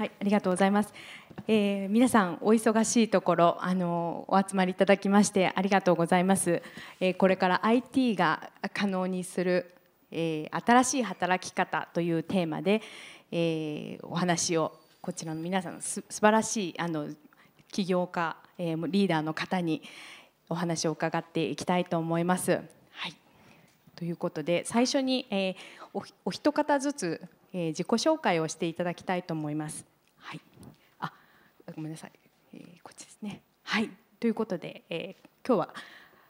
はい、ありがとうございます。えー、皆さんお忙しいところあのお集まりいただきましてありがとうございます。えー、これから IT が可能にする、えー、新しい働き方というテーマで、えお話をこちらの皆さんす素晴らしいあの起業家、えリーダーの方にお話を伺っていきたいと思います。はい、ということで最初に、えお一方ずつ、え自己紹介をしていただきたいと思います。ごめんなさい、えー、こっちですね。はいということで、えー、今日は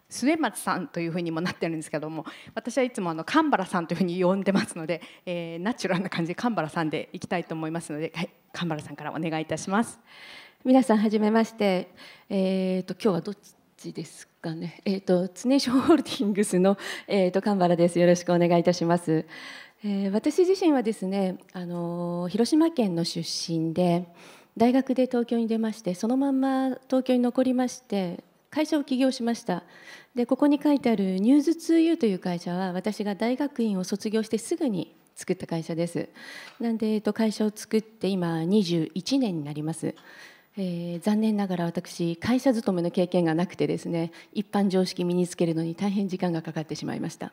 末松さんというふうにもなってるんですけども私はいつもあの神原さんというふうに呼んでますので、えー、ナチュラルな感じで神原さんでいきたいと思いますので、はい、神原さんからお願いいたします。皆さんはじめまして、えーと、今日はどっちですかね、えーと、常所ホールディングスの、えーと、神原ですよろしくお願いいたします、えー、私自身はですねあの広島県の出身で大学で東京に出ましてそのまんま東京に残りまして会社を起業しましたでここに書いてある「ニューズ 2U」という会社は私が大学院を卒業してすぐに作った会社ですなんで、えっと、会社を作って今21年になります、えー、残念ながら私会社勤めの経験がなくてですね一般常識身につけるのに大変時間がかかってしまいました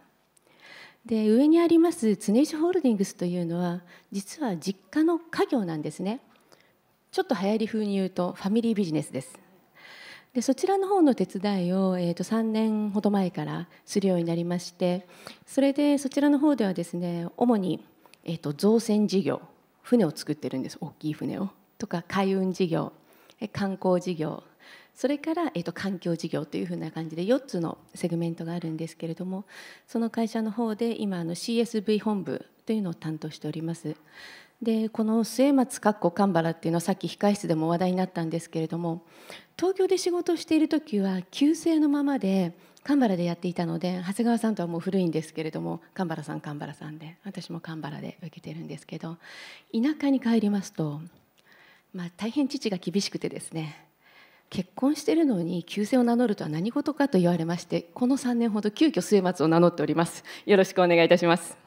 で上にあります常石ホールディングスというのは実は実家の家業なんですねちょっと流行り風に言うとファミリービジネスですでそちらの方の手伝いを、えーと、3年ほど前からするようになりましてそれでそちらの方ではですね主に、えーと、造船事業船を作ってるんです大きい船をとか海運事業観光事業それから、えーと、と環境事業というふうな感じで4つのセグメントがあるんですけれどもその会社の方で今あの CSV 本部というのを担当しております。でこの末松かっこ神原っていうのはさっき控室でも話題になったんですけれども東京で仕事をしている時は旧姓のままで神原でやっていたので長谷川さんとはもう古いんですけれども神原さん神原さんで私も神原で受けてるんですけど田舎に帰りますと、まあ、大変父が厳しくてですね結婚してるのに旧姓を名乗るとは何事かと言われましてこの3年ほど急遽末松を名乗っておりますよろしくお願いいたします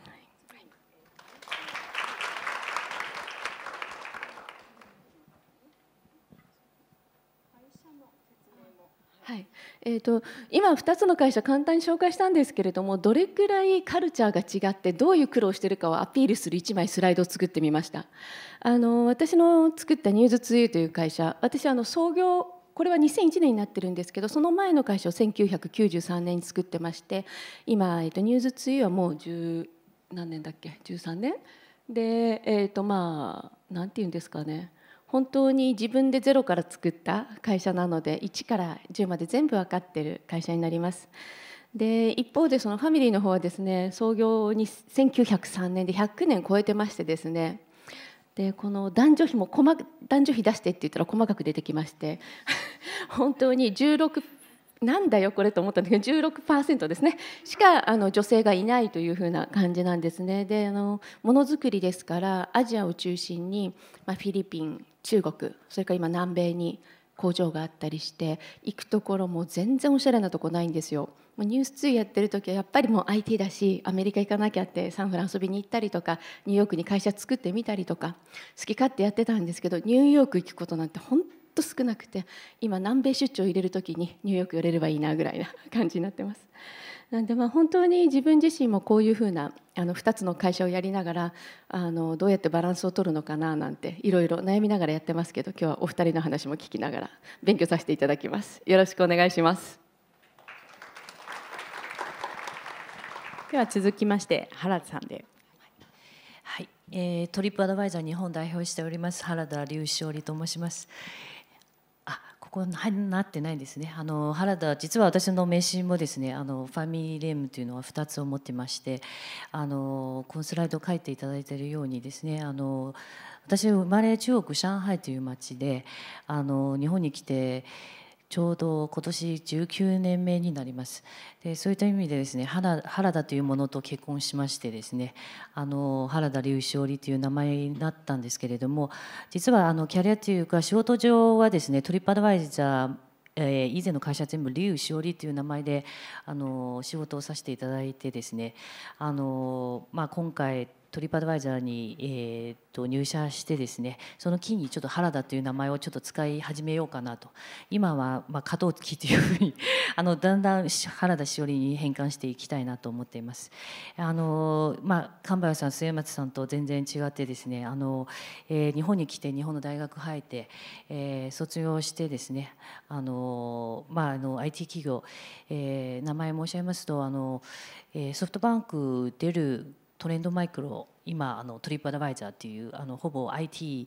えーと、今2つの会社簡単に紹介したんですけれどもどれくらいカルチャーが違ってどういう苦労してるかをアピールする1枚スライドを作ってみましたあの私の作ったニューズツーという会社私あの創業これは2001年になってるんですけどその前の会社を1993年に作ってまして今、えーと、ニューズツーはもう1何年だっけ13年でえっ、ー、とまあ何て言うんですかね本当に自分でゼロから作った会社なので1から10まで全部分かってる会社になります。で一方でそのファミリーの方はですね創業に1903年で100年超えてましてですねでこの男女比も細男女比出してって言ったら細かく出てきまして 本当に16なんだよこれと思ったんだけど16%ですねしかあの女性がいないというふうな感じなんですねであのものづくりですからアジアを中心に、まあ、フィリピン中国それから今南米に工場があったりして行くところも全然おしゃれなとこないんですよ。もうニュース2やってる時はやっぱりもう IT だしアメリカ行かなきゃってサンフラン遊びに行ったりとかニューヨークに会社作ってみたりとか好き勝手やってたんですけどニューヨーク行くことなんてほんと少なくて今南米出張入れる時にニューヨーク寄れればいいなぐらいな感じになってます。なんでまあ本当に自分自身もこういうふうなあの2つの会社をやりながらあのどうやってバランスを取るのかななんていろいろ悩みながらやってますけど今日はお二人の話も聞きながら勉強させていただきます。よろしくお願いします。では続きまして原田さんで。はい、えー、トリップアドバイザー日本代表しております原田隆志織と申します。ここなってないですねあの原田実は私の名刺もですねあのファミリーレームというのは2つを持ってましてあのこのスライドを書いていただいているようにですねあの私生まれ中国上海という町であの日本に来て。ちょうど今年19年目になりますでそういった意味でですね原原田というものと結婚しましてですねあの原田龍勝織という名前になったんですけれども実はあのキャリアというか仕事上はですねトリップアドバイザーえ以前の会社全部龍しおという名前であの仕事をさせていただいてですねあの、まあ、今回トリップアドバイザーに、えーと、入社してですねその機にちょっと原田という名前をちょっと使い始めようかなと今は、まあ、加藤月というふうに あのだんだん原田しおりに変換していきたいなと思っています。あのまあ、神林さん末松さんと全然違ってですねあの、えー、日本に来て日本の大学入って、えー、卒業してですねあの、まあ、あの IT 企業、えー、名前申し上げますとあの、えー、ソフトバンク出るトレンドマイクロ今あのトリップアドバイザーっていうあのほぼ IT、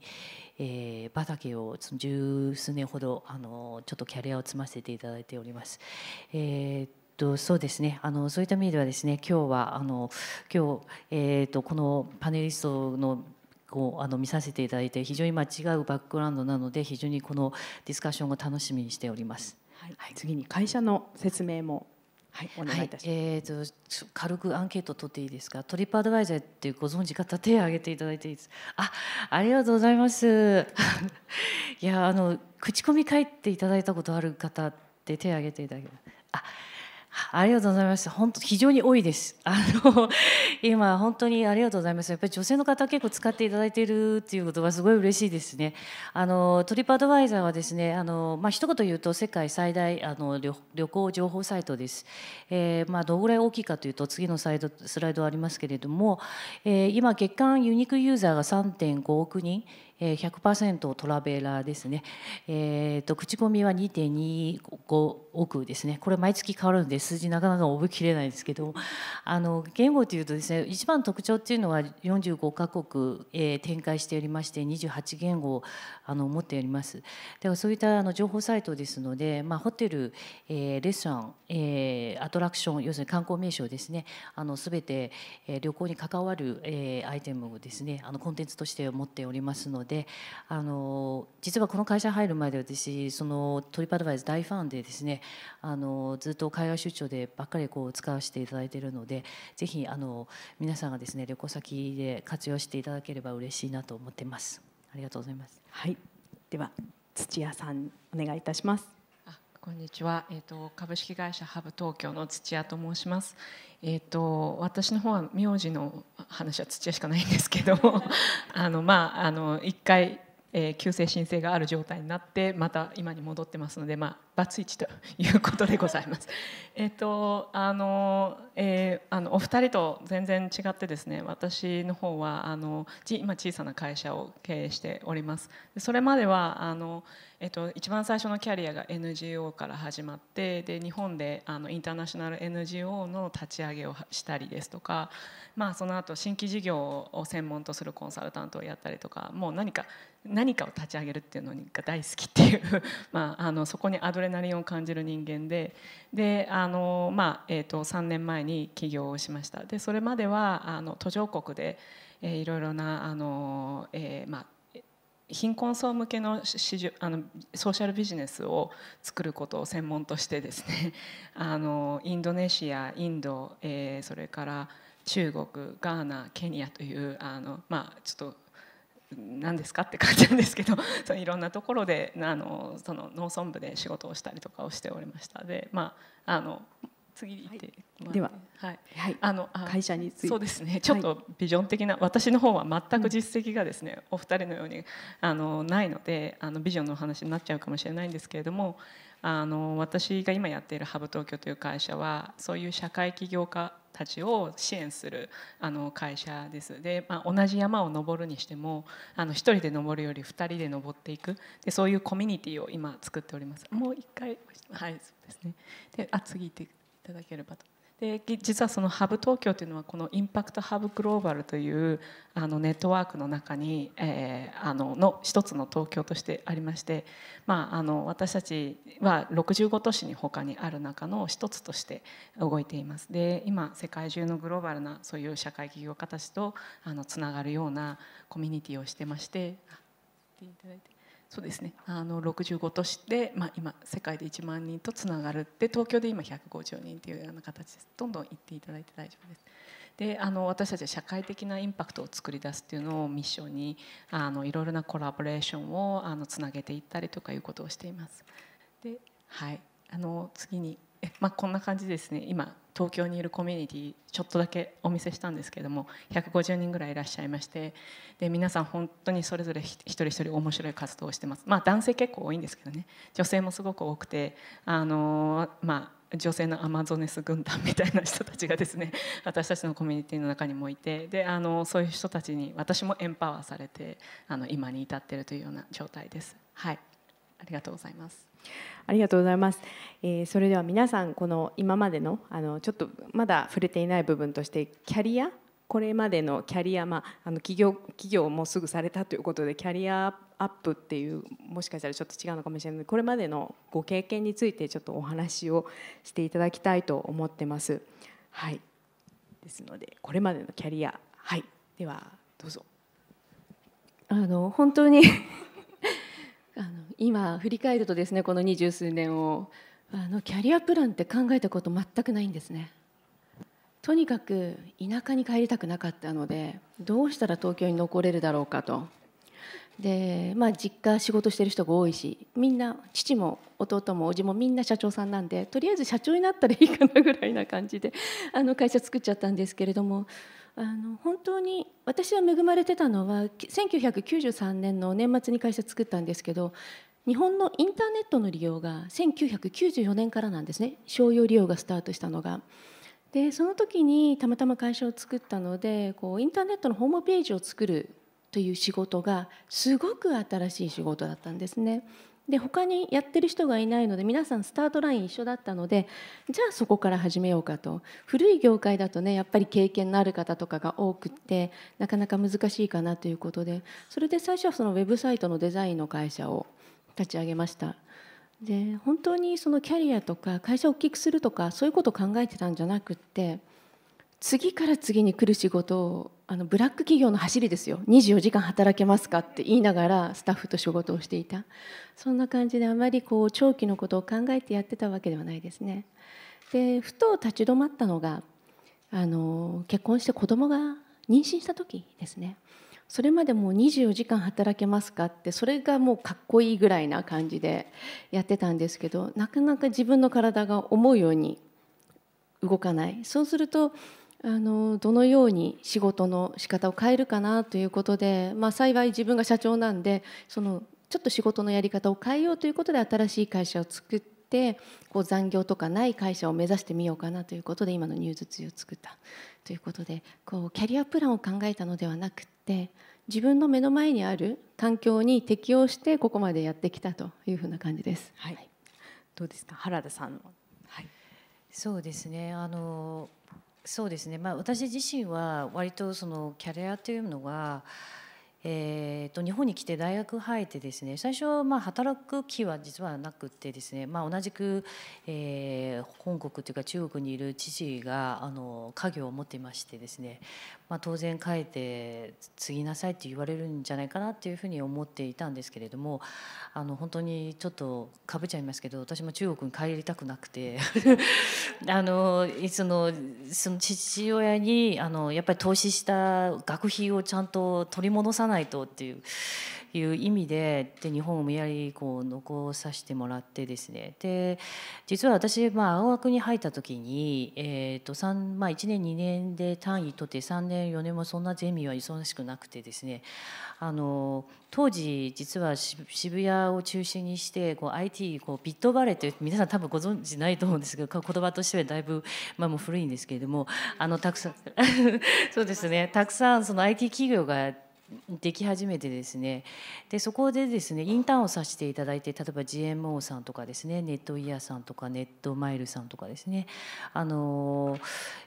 えー、畑を十数年ほどあのちょっとキャリアを積ませていただいております。えーとそうですねあのそういった意味ではですね今日はあの今日、えーと、このパネリストのこうあの見させていただいて非常に今違うバックグラウンドなので非常にこのディスカッションを楽しみにしております。はい、はい、次に会社の説明もはい、お願いいたします。はい、えっ、ー、と軽くアンケート取っていいですか。トリップアドバイザーってご存知方手を挙げていただいていいです。あ、ありがとうございます。いやあの口コミ書いていただいたことある方って手を挙げていただけあ。ありがとうございます。本当非常に多いです。あの 今本当にありがとうございます。やっぱり女性の方結構使っていただいているっていうことはすごい嬉しいですね。あのトリップアドバイザーはですね、あのまあ一言言うと世界最大あの旅行情報サイトです。えー、まあどのぐらい大きいかというと次のサイドスライドありますけれども、えー、今月間ユニークユーザーが3.5億人。100%トラベラーですね、えーと、口コミは2.25億ですねこれ毎月変わるんです数字なかなか覚えきれないですけどあの言語というとですね一番特徴っていうのは45カ国、えー、展開しておりまして28言語をあの持っておりますだからそういったあの情報サイトですので、まあ、ホテル、えー、レストラン、えー、アトラクション要するに観光名所ですねあの全て、えー、旅行に関わる、えー、アイテムをですねあのコンテンツとして持っておりますのであの実はこの会社入る前で私そのトリップアドバイス大ファンでですねあのずっと海外出長でばっかりこう使わせていただいているのでぜひあの皆さんがですね旅行先で活用していただければ嬉しいなと思ってます。ありがとうございます。はい、では土屋さんお願いいたします。あこんにちは、えーと、株式会社ハブ東京の土屋と申します、えーと、私の方は苗字の話は土屋しかないんですけどあの、まあ、あの1回えー、急性申請がある状態になってまた今に戻ってますので、まあ、バツイチということでございます。えっとあのえー、あのお二人と全然違ってですね私の方はあの今小さな会社を経営しております。それまではあの、えっと、一番最初のキャリアが NGO から始まってで日本であのインターナショナル NGO の立ち上げをしたりですとか、まあ、その後新規事業を専門とするコンサルタントをやったりとかもう何か何かを立ち上げるっていうのが大好きっていう まあ、あのそこにアドレナリンを感じる人間でであの、まあえーと、と3年前に起業をしましたでそれまではあの途上国で、えー、いろいろなあの、えーまあ、貧困層向けの市場あのソーシャルビジネスを作ることを専門としてですね あのインドネシアインド、えー、それから中国ガーナケニアというあの、まあ、ちょっと何ですかって感じなんですけど そのいろんなところであのその農村部で仕事をしたりとかをしておりましたでまああの次行って、はい、では、はい、はい、あの会社についてそうですねちょっとビジョン的な、はい、私の方は全く実績がですね、お二人のようにあのないのであのビジョンの話になっちゃうかもしれないんですけれどもあの私が今やっているハブ東京という会社はそういう社会起業家たちを支援するあの会社です。で、まあ、同じ山を登るにしてもあの1人で登るより2人で登っていくでそういうコミュニティを今作っております。もう1回はいそうですねであ次行っていただければと。で実はそのハブ東京というのはこのインパクトハブグローバルというあのネットワークの中に、えー、あのの一つの東京としてありまして、まあ、あの私たちは65都市に他にある中の一つとして動いています。で今世界中のグローバルなそういう社会起業家たちとあのつながるようなコミュニティをしてまして。いただいてそうですねあの65都市で、まあ、今世界で1万人とつながるで東京で今150人というような形ですどんどん行っていただいて大丈夫です。であの私たちは社会的なインパクトを作り出すっていうのをミッションにあのいろいろなコラボレーションをあのつなげていったりとかいうことをしています。ではい、あの次にえ、まあ、こんな感じですね今東京にいるコミュニティちょっとだけお見せしたんですけども150人ぐらいいらっしゃいましてで皆さん本当にそれぞれ一人一人面白い活動をしてますまあ男性結構多いんですけどね女性もすごく多くてあのまあ女性のアマゾネス軍団みたいな人たちがですね 私たちのコミュニティの中にもいてであのそういう人たちに私もエンパワーされてあの今に至っているというような状態です。はい、ありがとうございます。ありがとうございます。えー、それでは皆さんこの今までのあのちょっとまだ触れていない部分としてキャリアこれまでのキャリア、まあ、あの企業企業もすぐされたということでキャリアアップっていうもしかしたらちょっと違うのかもしれないのでこれまでのご経験についてちょっとお話をしていただきたいと思ってます。はいですのでこれまでのキャリアはいではどうぞ。あの本当にあの今振り返るとですねこの二十数年をあのキャリアプランって考えたこと全くないんですねとにかく田舎に帰りたくなかったのでどうしたら東京に残れるだろうかとでまあ実家仕事してる人が多いしみんな父も弟も叔父もみんな社長さんなんでとりあえず社長になったらいいかなぐらいな感じであの会社作っちゃったんですけれどもあの本当に私は恵まれてたのは1993年の年末に会社作ったんですけど日本のインターネットの利用が1994年からなんですね商用利用がスタートしたのが。でその時にたまたま会社を作ったのでこうインターネットのホームページを作るという仕事がすごく新しい仕事だったんですね。で他にやってる人がいないので皆さんスタートライン一緒だったのでじゃあそこから始めようかと古い業界だとねやっぱり経験のある方とかが多くってなかなか難しいかなということでそれで最初はそのウェブサイトのデザインの会社を立ち上げましたで本当にそのキャリアとか会社を大きくするとかそういうことを考えてたんじゃなくって次から次に来る仕事をあのブラック企業の走りですよ24時間働けますかって言いながらスタッフと仕事をしていたそんな感じであまりこう長期のことを考えてやってたわけではないですねでふと立ち止まったのがあの結婚して子供が妊娠した時ですねそれまでもう24時間働けますかってそれがもうかっこいいぐらいな感じでやってたんですけどなかなか自分の体が思うように動かないそうするとあのどのように仕事の仕方を変えるかなということで、まあ、幸い自分が社長なんでそのちょっと仕事のやり方を変えようということで新しい会社を作ってこう残業とかない会社を目指してみようかなということで今のニューズ2を作ったということでこうキャリアプランを考えたのではなくて自分の目の前にある環境に適応してここまでやってきたというふうな感じです。はい、どうですか原田さんの、はい、そうですねあのそうですね、まあ、私自身は割とそのキャリアというのはえーと、日本に来て大学入ってですね最初、まあ、働く気は実はなくてですね、まあ、同じく、えー、本国というか中国にいる父があの家業を持っていましてですね、まあ、当然帰って継ぎなさいって言われるんじゃないかなっていうふうに思っていたんですけれどもあの本当にちょっとかぶっちゃいますけど私も中国に帰りたくなくて あのそのその父親にあのやっぱり投資した学費をちゃんと取り戻さないないとっていういう意味でで日本を無理やりこう残させてもらってですねで実は私、まあ、青学に入った時に、えーと3まあ、1年2年で単位取って3年4年もそんなゼミは忙しくなくてですねあの当時実は渋谷を中心にしてこう IT こうビットバレーって皆さん多分ご存知ないと思うんですけど言葉としてはだいぶ、まあ、もう古いんですけれどもあのたくさん そうですねたくさんその IT 企業ができ始めてですねでそこでですねインターンをさせていただいて例えば GMO さんとかですねネットイヤーさんとかネットマイルさんとかですねあの、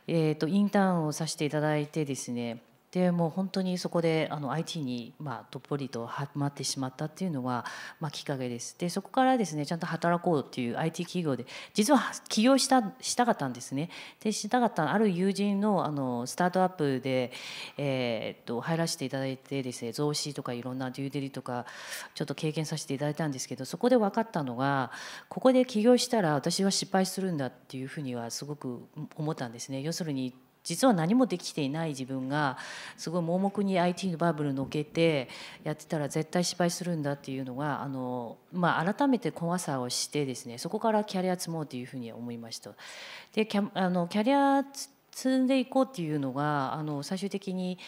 えーと、とインターンをさせていただいてですねでもう本当にそこであの IT に、まあ、どっぷりとはまってしまったっていうのは、まあ、きっかけですでそこからですねちゃんと働こうっていう IT 企業で実は起業したしたかったんですねでしたかったある友人のあのスタートアップで、えっと入らせていただいてですね増資とかいろんなデューデリとかちょっと経験させていただいたんですけどそこで分かったのがここで起業したら私は失敗するんだっていうふうにはすごく思ったんですね。要するに実は何もできていない自分がすごい盲目に IT のバブルのけてやってたら絶対失敗するんだっていうのがあの、まあ、改めて怖さをしてですねそこからキャリア積もうというふうに思いました。でキャあのキャリア積んでいこうっていうのがあの最終的に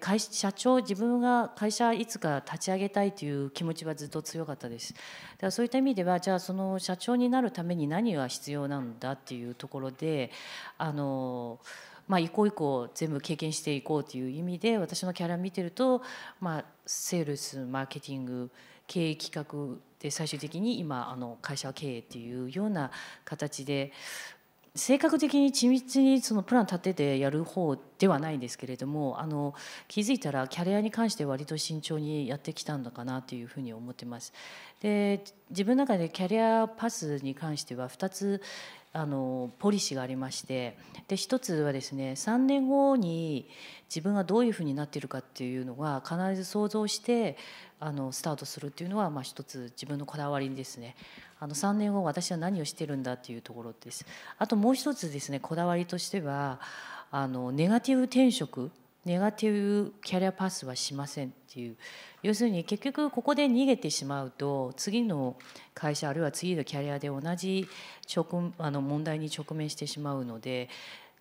会社長自分が会社いつか立ち上げたいという気持ちはずっと強かったですだからそういった意味ではじゃあその社長になるために何が必要なんだっていうところであの。まあ、一個一個全部経験していこうという意味で私のキャラ見てると、まあ、セールスマーケティング経営企画で最終的に今あの会社経営っていうような形で性格的に緻密にそのプラン立ててやる方ではないんですけれどもあの気づいたらキャリアに関して割と慎重にやってきたのかなというふうに思ってます。で自分の中でキャリアパスに関しては2つあのポリシーがありましてで一つはですね3年後に自分がどういうふうになっているかっていうのが必ず想像してあのスタートするっていうのは、まあ、一つ自分のこだわりですねあの3年後私は何をしてるんだっていうところですあともう一つですねこだわりとしてはあのネガティブ転職ネガティブキャリアパスはしませんっていう要するに結局ここで逃げてしまうと次の会社あるいは次のキャリアで同じ直あの問題に直面してしまうので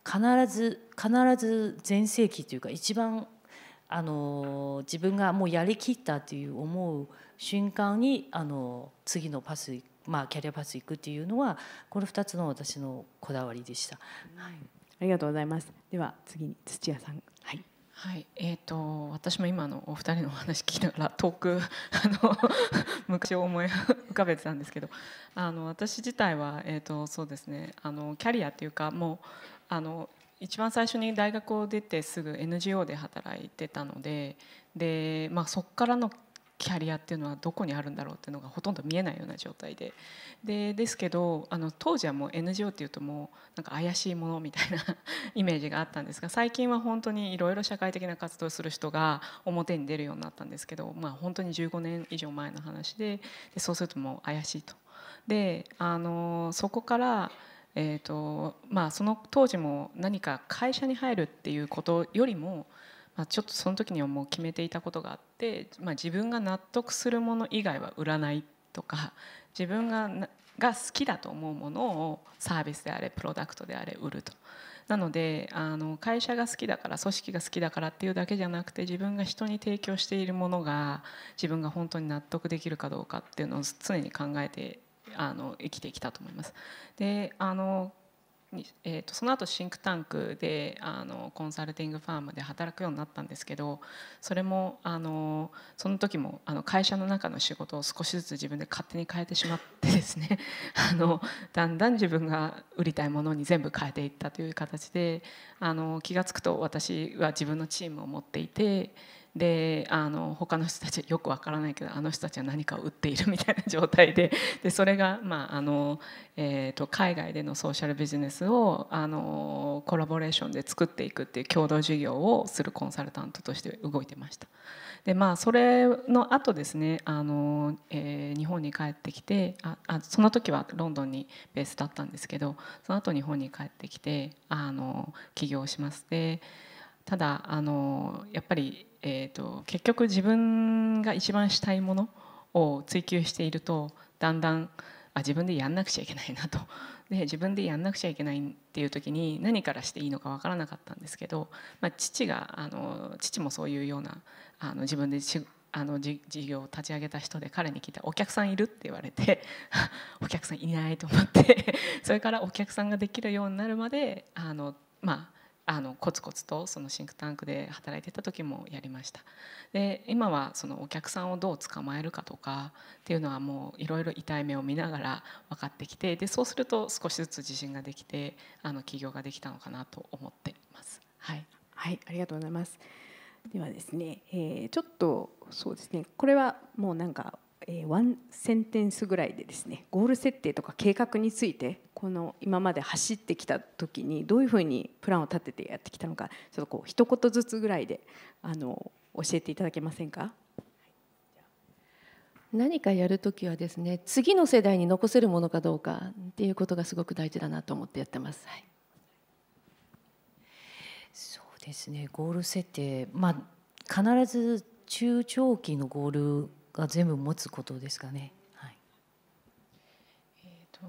必ず必ず全盛期というか一番あの自分がもうやりきったという思う瞬間にあの次のパス、まあ、キャリアパス行くっていうのはこの2つの私のこだわりでした。はい、ありがとうございますでは次に土屋さんはいえーと、私も今のお二人のお話聞きながら遠くあの 昔を思い浮かべてたんですけどあの私自体は、えーと、そうですねあのキャリアっていうかもうあの一番最初に大学を出てすぐ NGO で働いてたのでで、まあ、そこからのキャリアっていうのはどこにあるんだろうっていうのがほとんど見えないような状態ででですけどあの当時はもう NGO っていうともうなんか怪しいものみたいなイメージがあったんですが最近は本当にいろいろ社会的な活動をする人が表に出るようになったんですけど、まあ、本当に15年以上前の話ででそうするともう怪しいと。であのそこからえーとまあ、その当時も何か会社に入るっていうことよりもまあ、ちょっとその時にはもう決めていたことがあって、まあ、自分が納得するもの以外は売らないとか自分がが好きだと思うものをサービスであれプロダクトであれ売ると。なのであの会社が好きだから組織が好きだからっていうだけじゃなくて自分が人に提供しているものが自分が本当に納得できるかどうかっていうのを常に考えてあの生きてきたと思います。であのえーと、とその後シンクタンクであのコンサルティングファームで働くようになったんですけどそれもあのその時もあの会社の中の仕事を少しずつ自分で勝手に変えてしまってですね あのだんだん自分が売りたいものに全部変えていったという形であの気が付くと私は自分のチームを持っていて。であの他の人たちよくわからないけどあの人たちは何かを売っているみたいな状態で でそれが、まああのえーと、と海外でのソーシャルビジネスをあのコラボレーションで作っていくっていう共同事業をするコンサルタントとして動いてました。でまあそれの後ですねあの、えー、日本に帰ってきてああその時はロンドンにベースだったんですけどその後日本に帰ってきてあの起業しますでただあのやっぱりえーと、結局自分が一番したいものを追求しているとだんだんあ自分でやんなくちゃいけないなと で自分でやんなくちゃいけないっていう時に何からしていいのか分からなかったんですけど、まあ、父があの父もそういうようなあの自分でしあの事業を立ち上げた人で彼に聞いたら「お客さんいる?」って言われて お客さんいないと思って それからお客さんができるようになるまであのまああのコツコツとそのシンクタンクで働いてた時もやりましたで今はそのお客さんをどう捕まえるかとかっていうのはもういろいろ痛い目を見ながら分かってきてでそうすると少しずつ自信ができてあの起業ができたのかなと思っていますはい、はい、ありがとうございますではですね、えー、ちょっとそうですねこれはもうなんかえー、ワンセンテンスぐらいでですねゴール設定とか計画についてこの今まで走ってきた時にどういうふうにプランを立ててやってきたのかちょっとこう一言ずつぐらいであの教えていただけませんか何かやる時はですね次の世代に残せるものかどうかっていうことがすごく大事だなと思ってやってます。はい、そうですねゴール設定、まあ、必ず中長期のゴールが全部持つことですかね。はい、えーと、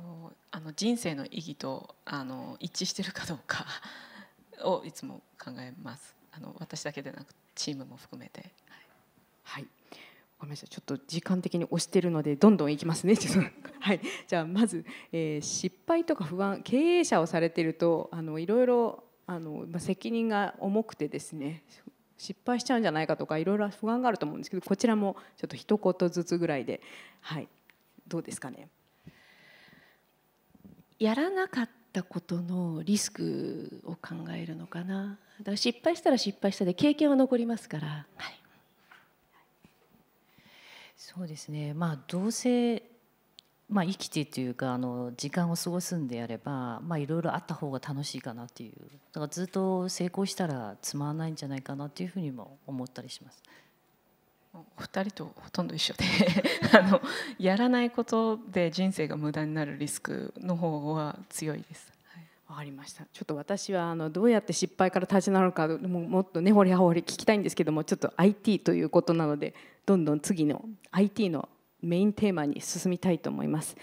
あの人生の意義とあの一致してるかどうか をいつも考えます。あの私だけでなくチームも含めて。はい、はいごめんなさいちょっと時間的に押してるのでどんどん行きますね はい、じゃあまず、えー、失敗とか不安経営者をされてるとあのいろいろあの、まあ、責任が重くてですね失敗しちゃうんじゃないかとかいろいろ不安があると思うんですけどこちらもちょっと一言ずつぐらいで、はい、どうですかね。やらなかったことのリスクを考えるのかなだから失敗したら失敗したで経験は残りますから、はい、そうですねまあどうせまあ、生きてというかあの時間を過ごすんであれば、まあ、いろいろあった方が楽しいかなっていうだからずっと成功したらつまらないんじゃないかなっていうふうにも思ったりします。お二人とほとんど一緒で あのやらないことで人生が無駄になるリスクの方は強いです。わ、はい、かりましたちょっと私はあのどうやって失敗から立ち直るかももっと根掘り葉掘り聞きたいんですけどもちょっと IT ということなのでどんどん次の IT のメインテーマに進みたいと思います。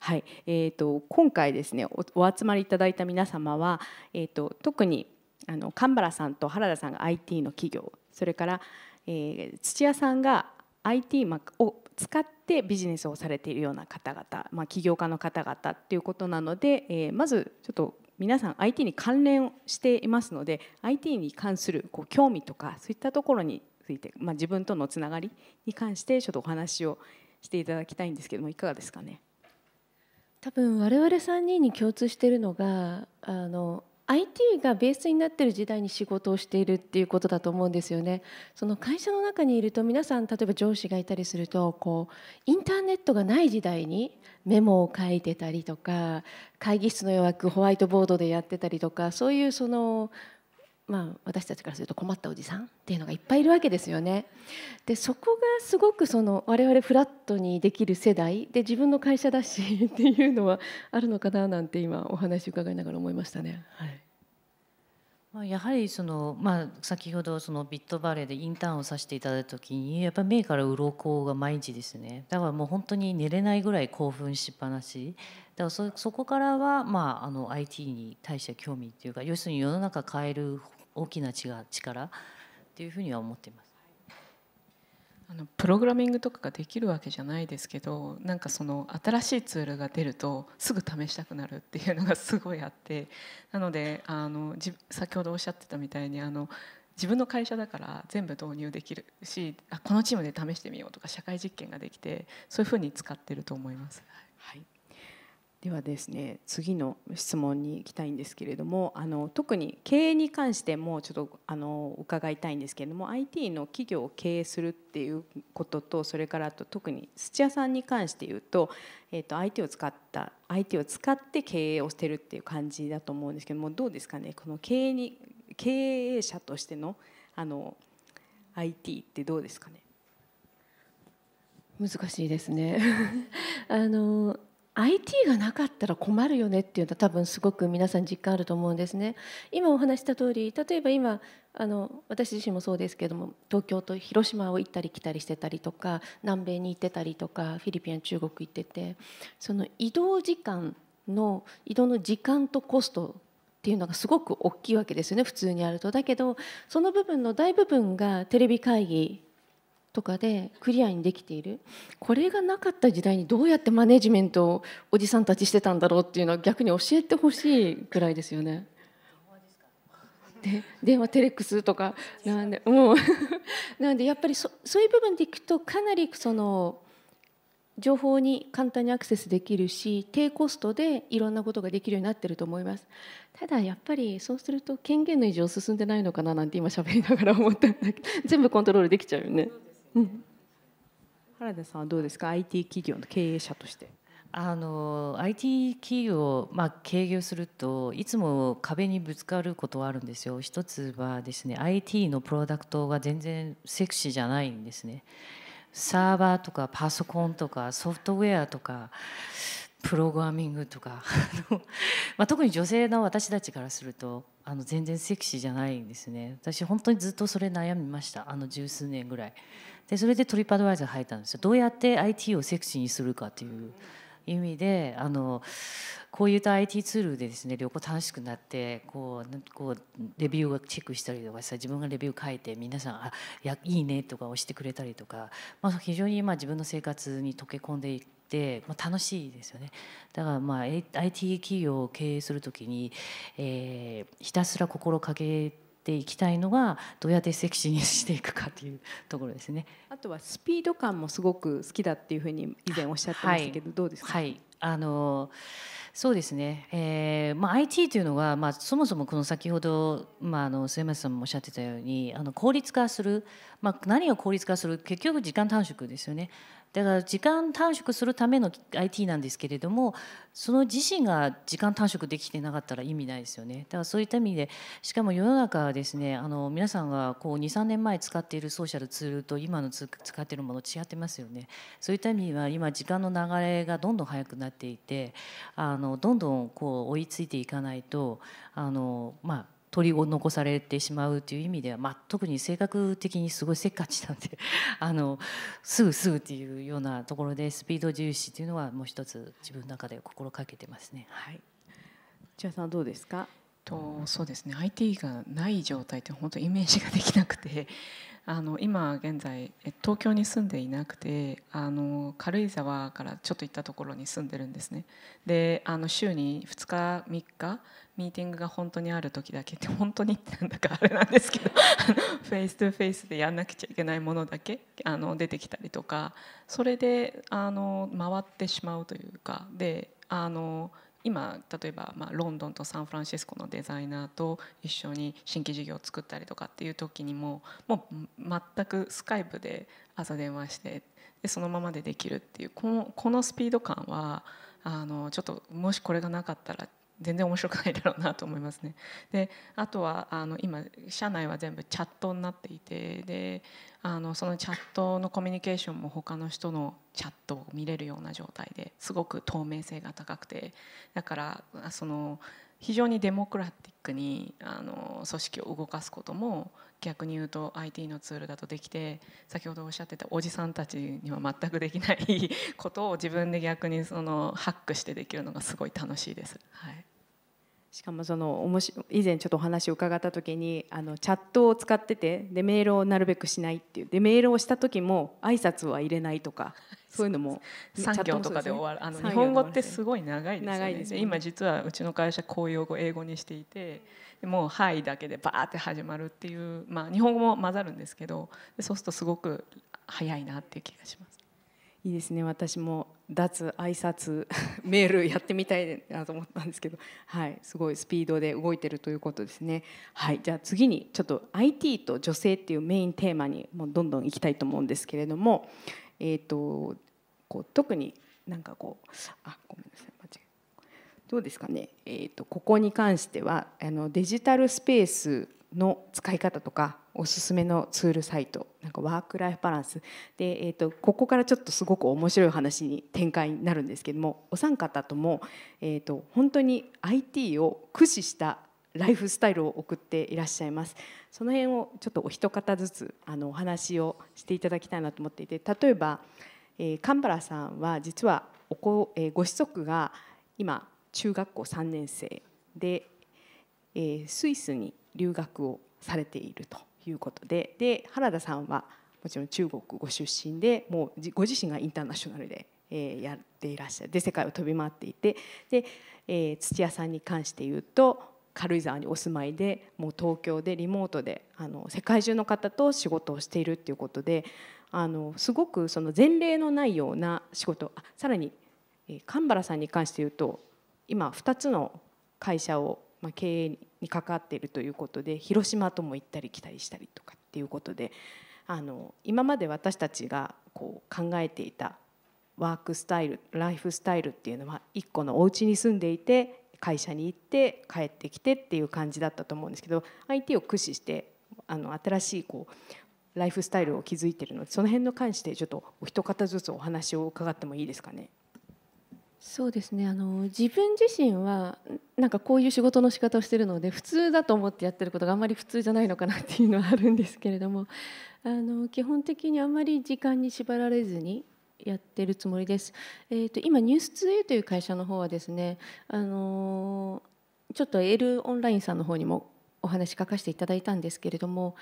はいえーと、今回ですねお集まりいただいた皆様は、えーと、と特にあの神原さんと原田さんが IT の企業それから、えー、土屋さんが IT を使ってビジネスをされているような方々、まあ、起業家の方々っていうことなので、えー、まずちょっと皆さん IT に関連していますので IT に関するこう興味とかそういったところについて、まあ、自分とのつながりに関してちょっとお話をしていただきたいんですけどもいかがですかね多分我々3人に共通しているのがあの IT がベースになってる時代に仕事をしているっていうことだと思うんですよね。その会社の中にいると皆さん例えば上司がいたりするとこうインターネットがない時代にメモを書いてたりとか会議室の予約ホワイトボードでやってたりとかそういうそのまあ、私たちからすると困ったおじさんっていうのがいっぱいいるわけですよね。でそこがすごくその我々フラットにできる世代で自分の会社だしっていうのはあるのかななんて今お話伺いながら思いましたね。はいまやはりその、まあ、先ほどそのビットバレーでインターンをさせていただいた時にやっぱ目から鱗が毎日ですねだからもう本当に寝れないぐらい興奮しっぱなしだからそこからは、まあ、あの IT に対して興味っていうか要するに世の中変える大きな力っていうふうには思っています。あのプログラミングとかができるわけじゃないですけどなんかその新しいツールが出るとすぐ試したくなるっていうのがすごいあってなのであの先ほどおっしゃってたみたいにあの自分の会社だから全部導入できるしあこのチームで試してみようとか社会実験ができてそういうふうに使ってると思います。はいではですね次の質問に行きたいんですけれどもあの特に経営に関してもちょっとあの伺いたいんですけれども IT の企業を経営するっていうこととそれからあと特に土屋さんに関して言うと,、えーと、IT を使った IT を使って経営をしてるっていう感じだと思うんですけどもどうですかねこの経営に経営者としてのあの IT ってどうですかね難しいですね あの IT がなかったら困るよねっていうのは多分すごく皆さん実感あると思うんですね。今お話した通り例えば今あの私自身もそうですけども東京と広島を行ったり来たりしてたりとか南米に行ってたりとかフィリピンや中国行っててその移動時間の移動の時間とコストっていうのがすごく大きいわけですよね普通にあるとだけどその部分の大部分がテレビ会議とかでクリアにできているこれがなかった時代にどうやってマネジメントをおじさんたちしてたんだろうっていうのは逆に教えてほしいくらいですよね。で電話テレックスとかなんでもうなんでやっぱりそそういう部分でいくとかなりその情報に簡単にアクセスできるし低コストでいろんなことができるようになってると思いますただやっぱりそうすると権限の維持を進んでないのかななんて今喋りながら思ったんだけど全部コントロールできちゃうよね。うん、原田さんはどうですか IT 企業の経営者として。あの IT 企業、まあ、経営するといつも壁にぶつかることはあるんですよ。一つはですね IT のプロダクトが全然セクシーじゃないんですね。サーバーとかパソコンとかソフトウェアとかプログラミングとか まあ、特に女性の私たちからするとあの全然セクシーじゃないんですね私本当にずっとそれ悩みましたあの十数年ぐらい。でそれでトリップアドバイザー入ったんですよどうやって IT をセクシーにするかという意味であのこういった IT ツールでですね旅行楽しくなってこうこうレビューをチェックしたりとかさ自分がレビュー書いて皆さん「あいやいいね」とか押してくれたりとか、まあ、非常にまあ自分の生活に溶け込んでいって、まあ、楽しいですよねだからまあ IT 企業を経営する時に、えー、ひたすら心掛けていきたいのがどうやってセクシーにしていくかというところですね。あとはスピード感もすごく好きだっていうふうに以前おっしゃってましたけど、はい、どうですか、はい、あのそうですね、えーまあ、IT というのは、まあ、そもそもこの先ほど、まあ、あの末松さんもおっしゃってたようにあの効率化する、まあ、何を効率化する結局時間短縮ですよねだから時間短縮するための IT なんですけれどもその自身が時間短縮できてなかったら意味ないですよねだからそういった意味でしかも世の中はですねあの皆さんが23年前使っているソーシャルツールと今の使っているもの違ってますよねそういった意味は今時間の流れがどんどん速くなっていてあのどんどんこう追いついていかないとあのまあ取り残されてしまうという意味では、まあ、特に性格的にすごいせっかちなんで あのすぐすぐっていうようなところでスピード重視というのはもう一つ自分の中で心がけてますね。はい千葉さんどうですかとそうですね IT がない状態って本当イメージができなくて あの今現在東京に住んでいなくてあの軽井沢からちょっと行ったところに住んでるんですねであの週に2日3日ミーティングが本当にある時だけって 本当にってなんだかあれなんですけど フェイス2フェイスでやんなくちゃいけないものだけあの出てきたりとかそれであの回ってしまうというかであの今例えば、まあ、ロンドンとサンフランシスコのデザイナーと一緒に新規事業を作ったりとかっていう時にももう全くスカイプで朝電話してでそのままでできるっていうこのこのスピード感はあのちょっともしこれがなかったら全然面白くないだろうなと思いますね。であとはあの今社内は全部チャットになっていてであのそのチャットのコミュニケーションも他の人のチャットを見れるような状態ですごく透明性が高くてだからその非常にデモクラティックにあの組織を動かすことも逆に言うと IT のツールだとできて先ほどおっしゃってたおじさんたちには全くできないことを自分で逆にそのハックしてできるのがすごい楽しいです。はいしかもその以前ちょっとお話を伺った時にあのチャットを使っててでメールをなるべくしないっていうでメールをした時も挨拶は入れないとか そういうのも三行とかで終わるあの日本語ってすごい長いですよねですね今実はうちの会社公用語英語にしていてもう「はい」だけでバーって始まるっていう、まあ、日本語も混ざるんですけどそうするとすごく早いなっていう気がします。いいですね私も脱挨拶 メールやってみたいなと思ったんですけど、はい、すごいスピードで動いてるということですね。はい、じゃあ次にちょっと IT と女性っていうメインテーマにもうどんどんいきたいと思うんですけれども、えーと、こう特になんかこうあごめんなさい間違えどうですかね、えーとここに関してはあのデジタルスペースの使い方とかおすすめのツールサイトなんかワーク・ライフ・バランスで、えーと、ここからちょっとすごく面白い話に展開になるんですけどもお三方とも、えーと、本当に IT を駆使したライフスタイルを送っていらっしゃいますその辺をちょっとお一方ずつあのお話をしていただきたいなと思っていて例えば、えー、神原さんは実はおこ、えー、ご子息が今中学校3年生で、えー、スイスに留学をされているということでで原田さんはもちろん中国ご出身でもうご自身がインターナショナルで、えやっていらっしゃるで世界を飛び回っていてで、えー、土屋さんに関して言うと軽井沢にお住まいでもう東京でリモートであの世界中の方と仕事をしているっていうことであのすごくその前例のないような仕事あさらに、え神原さんに関して言うと今2つの会社を、まあ、経営に関わっているということで広島とも行ったり来たりしたりとかっていうことであの今まで私たちがこう考えていたワークスタイルライフスタイルっていうのは一個のお家に住んでいて会社に行って帰ってきてっていう感じだったと思うんですけど IT を駆使してあの新しいこうライフスタイルを築いてるのでその辺の関してちょっとお一方ずつお話を伺ってもいいですかね。そうですねあの自分自身はなんかこういう仕事の仕方をしてるので普通だと思ってやってることがあんまり普通じゃないのかなっていうのはあるんですけれどもあの基本的にあんまり時間に縛られずにやってるつもりです。えーと、と今ニュース 2A という会社の方はですねあのちょっと L オンラインさんの方にもお話書かせていただいたんですけれども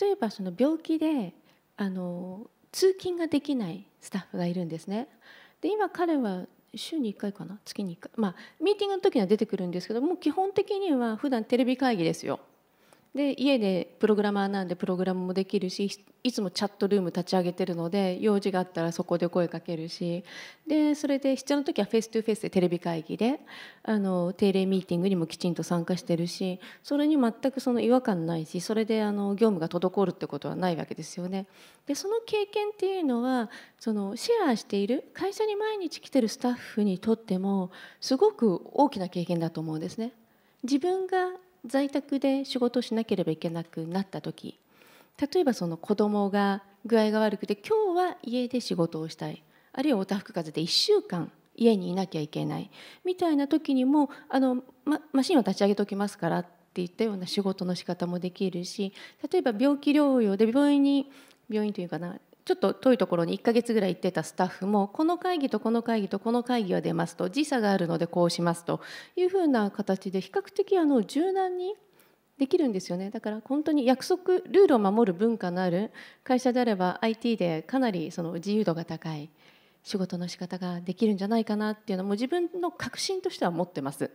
例えばその病気であの通勤ができないスタッフがいるんですね。で今彼は週に1回かな月に1回まあミーティングの時には出てくるんですけども基本的には普段テレビ会議ですよで家でプログラマーなんでプログラムもできるしいつもチャットルーム立ち上げてるので用事があったらそこで声かけるしでそれで必要な時はフェストゥフェスでテレビ会議であの定例ミーティングにもきちんと参加してるしそれに全くその違和感ないしそれであの業務が滞るってことはないわけですよね。でその経験っていうのはそのシェアしている会社に毎日来てるスタッフにとってもすごく大きな経験だと思うんですね。自分が在宅で仕事をしなければいけなくなった時例えばその子供が具合が悪くて今日は家で仕事をしたいあるいはおたふく風邪で1週間家にいなきゃいけないみたいな時にもあの、ま、マシンを立ち上げておきますからっていったような仕事の仕方もできるし例えば病気療養で病院に病院というかなちょっと遠いところに1ヶ月ぐらい行ってたスタッフもこの会議とこの会議とこの会議は出ますと時差があるのでこうしますというふうな形で比較的あの柔軟にできるんですよねだから本当に約束ルールを守る文化のある会社であれば IT でかなりその自由度が高い仕事の仕方ができるんじゃないかなっていうのも自分の確信としては持ってます。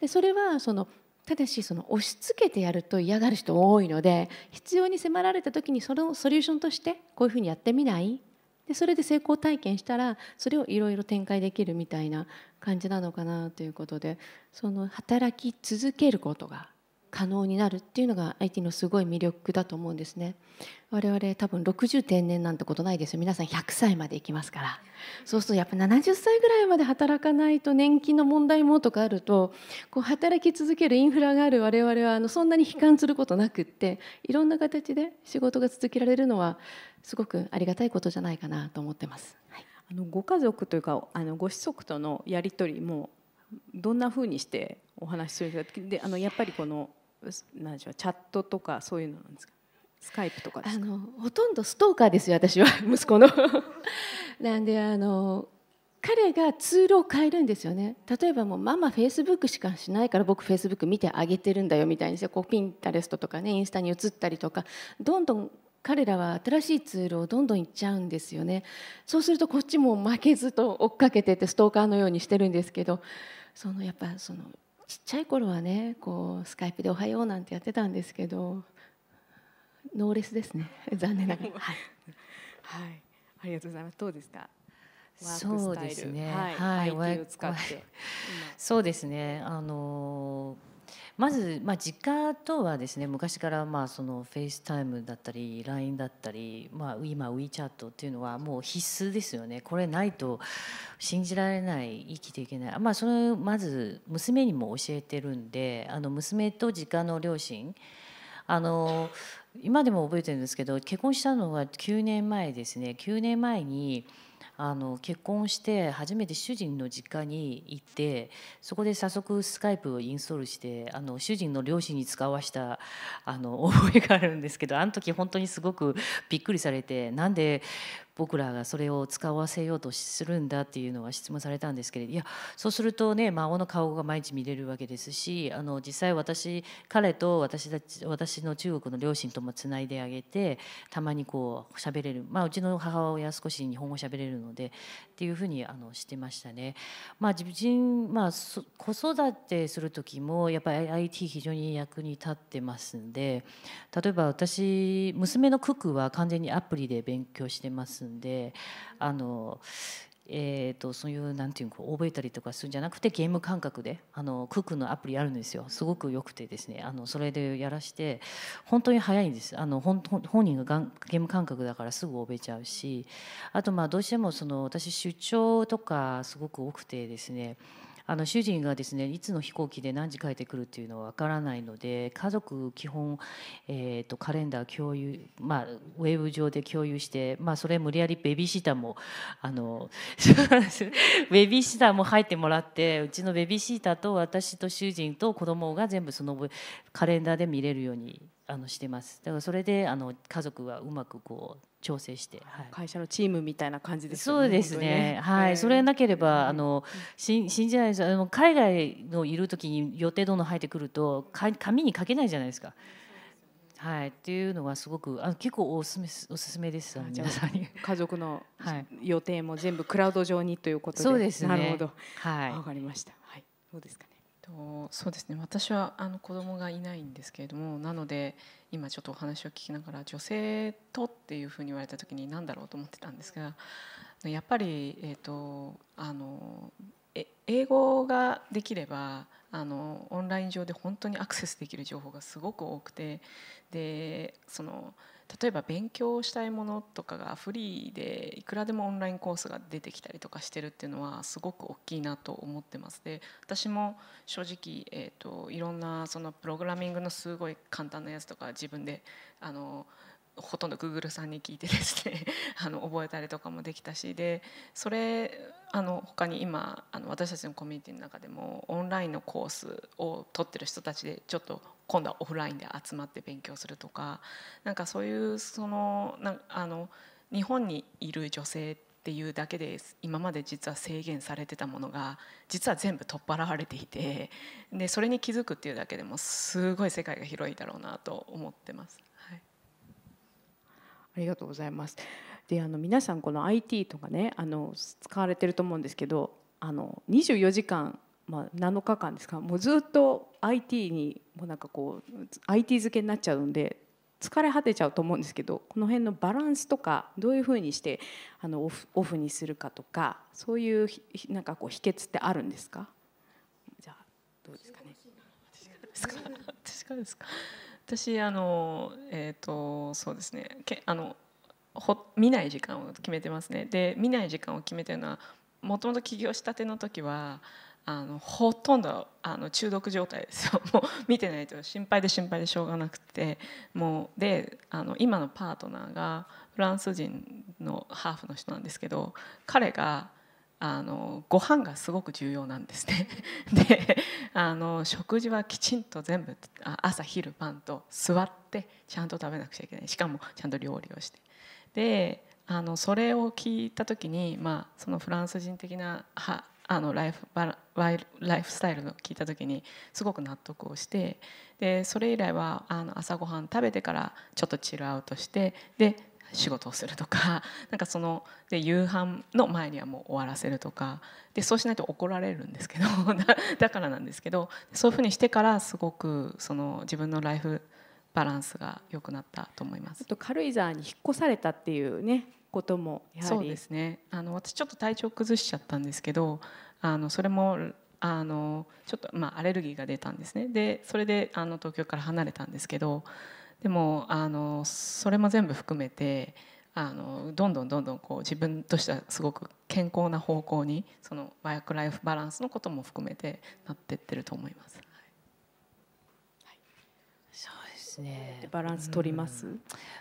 でそれはそのただしその押し付けてやると嫌がる人多いので必要に迫られた時にそのソリューションとしてこういうふうにやってみないでそれで成功体験したらそれをいろいろ展開できるみたいな感じなのかなということでその働き続けることが可能になるっていうのが IT のすごい魅力だと思うんですね。我々多分60定年なんてことないですよ皆さん100歳までいきますからそうするとやっぱ70歳ぐらいまで働かないと年金の問題もとかあるとこう働き続けるインフラがある我々はあのそんなに悲観することなくっていろんな形で仕事が続けられるのはすごくありがたいことじゃないかなと思ってます。はい、あのご家族というかあのご子息とのやり取りもどんなふうにしてお話しするんですかであのやっぱりこの何でしょうチャットとかそういうのなんですかスカイプとかあのほとんどストーカーですよ私は 息子のなんであの彼がツールを変えるんですよね例えばもうママフェイスブックしかしないから僕フェイスブック見てあげてるんだよみたいにしてこうピンタレストとかねインスタに移ったりとかどんどん彼らは新しいツールをどんどんいっちゃうんですよねそうするとこっちも負けずと追っかけててストーカーのようにしてるんですけどそのやっぱそのちっちゃい頃はねこうスカイプで「おはよう」なんてやってたんですけどノーレスですね 残念ながら はい、はい、ありがとうございますどうですかそうですねはい、はい、を使ってそうですねあのーまず、まあ、実家とはですね昔からまあそのフェイスタイムだったり LINE だったり、まあ、今 WeChat っていうのはもう必須ですよねこれないと信じられない生きていけない、まあ、それまず娘にも教えてるんであの娘と実家の両親あの今でも覚えてるんですけど結婚したのは9年前ですね9年前に。あの結婚して初めて主人の実家に行ってそこで早速スカイプをインストールしてあの主人の両親に使わしたあの 覚えがあるんですけどあの時本当にすごくびっくりされてなんで僕らがそれを使わせようとするんだっていうのは質問されたんですけれどいやそうするとね孫の顔が毎日見れるわけですしあの実際私彼と私たち私の中国の両親ともつないであげてたまにこう喋れる、まあ、うちの母親少し日本語喋れるのでっていうふうにあのしてましたね。まあ、自分まあ、子育てする時もやっぱり IT 非常に役に立ってますんで例えば私娘のクックは完全にアプリで勉強してますますんであの、えーと、そういうなんていうか覚えたりとかするんじゃなくてゲーム感覚であのクックのアプリあるんですよすごく良くてですねあのそれでやらして本当に早いんですあの本本人ががんゲーム感覚だからすぐ覚えちゃうしあとまあどうしてもその私出張とかすごく多くてですねあの主人がですねいつの飛行機で何時帰ってくるっていうのは分からないので家族基本、えーと、カレンダー共有、まあ、ウェブ上で共有して、まあ、それ無理やりベビーシッターもあの ベビーシッターも入ってもらってうちのベビーシッターと私と主人と子供が全部そのカレンダーで見れるようにあのしてますだからそれであの家族はうまくこう調整して、はい、会社のチームみたいな感じです、ね、そうですね。はい、それなければあのし信じないですあの海外のいる時に予定どんどん入ってくるとか紙に書けないじゃないですか。はい、っていうのはすごくあ結構おすすめおすすめです。皆さんに家族の はい、予定も全部クラウド上にということで、そうですね。なるほど。はい、わかりました。はい、どうですか。とそうですね私はあの子供がいないんですけれどもなので今ちょっとお話を聞きながら女性とっていうふうに言われた時に何だろうと思ってたんですがやっぱり、えーと、あの英語ができればあのオンライン上で本当にアクセスできる情報がすごく多くてでその例えば勉強したいものとかがフリーでいくらでもオンラインコースが出てきたりとかしてるっていうのはすごく大きいなと思ってますで私も正直、えーと、いろんなそのプログラミングのすごい簡単なやつとか自分であのほとんど Google さんに聞いてですね あの覚えたりとかもできたしでそれあの他に今あの私たちのコミュニティの中でもオンラインのコースを取ってる人たちでちょっと今度はオフラインで集まって勉強するとかなんかそういうそのなあの日本にいる女性っていうだけで今まで実は制限されてたものが実は全部取っ払われていてでそれに気づくっていうだけでもすごい世界が広いだろうなと思ってます。はい、ありがとうございますであの皆さんこの IT とかねあの使われてると思うんですけどあの24時間まあ、7日間ですかもうずっと IT にもうなんかこう IT 付けになっちゃうんで疲れ果てちゃうと思うんですけどこの辺のバランスとかどういうふうにしてあのオフオフにするかとかそういうひなんかこう秘訣ってあるんですかじゃあどうですかね私からですか私あのえっ、ー、とそうですねけあのほ見ない時間を決めてますねで見ない時間を決めてるのはもともと起業したての時はあのほとんどあの中毒状態ですよもう見てないと心配で心配でしょうがなくてもうであの今のパートナーがフランス人のハーフの人なんですけど彼があのご飯がすごく重要なんですね であの食事はきちんと全部朝昼晩と座ってちゃんと食べなくちゃいけないしかもちゃんと料理をしてであのそれを聞いた時に、まあ、そのフランス人的なあのライフバラライフスタイルの聞いた時にすごく納得をしてでそれ以来はあの朝ごはん食べてからちょっとチルアウトしてで仕事をするとか なんかそので夕飯の前にはもう終わらせるとかでそうしないと怒られるんですけど だからなんですけどそういうふうにしてからすごくその自分のライフバランスが良くなったと思います。軽井沢に引っ越されたっていうねこともやはりそうですねあの私ちょっと体調崩しちゃったんですけどあのそれもあのちょっと、まあ、アレルギーが出たんですねでそれであの東京から離れたんですけどでもあのそれも全部含めてあのどんどんどんどんこう自分としてはすごく健康な方向にそのワーク・ライフ・バランスのことも含めてなってってると思います。そうですね、バランス取ります、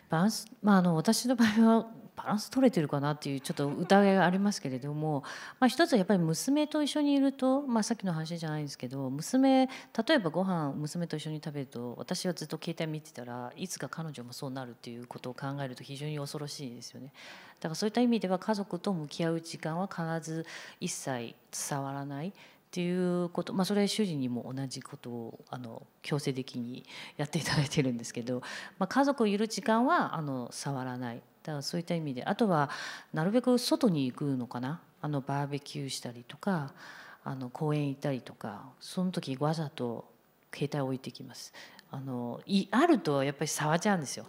バランス、まあ、あの私の場合はバランス取れてるかなっていうちょっと疑いがありますけれども、まあ、一つはやっぱり娘と一緒にいると、まあ、さっきの話じゃないんですけど娘例えばご飯娘と一緒に食べると私はずっと携帯見てたらいつか彼女もそうなるっていうことを考えると非常に恐ろしいですよね。だからそういった意味では家族と向き合う時間は必ず一切伝わらないっていうこと、まあ、それ主人にも同じことをあの強制的にやっていただいてるんですけど、まあ、家族をいる時間はあの触らないだからそういった意味であとはなるべく外に行くのかなあのバーベキューしたりとかあの公園行ったりとかその時わざと携帯置いてきますあのいあるとやっぱり触っちゃうんですよ。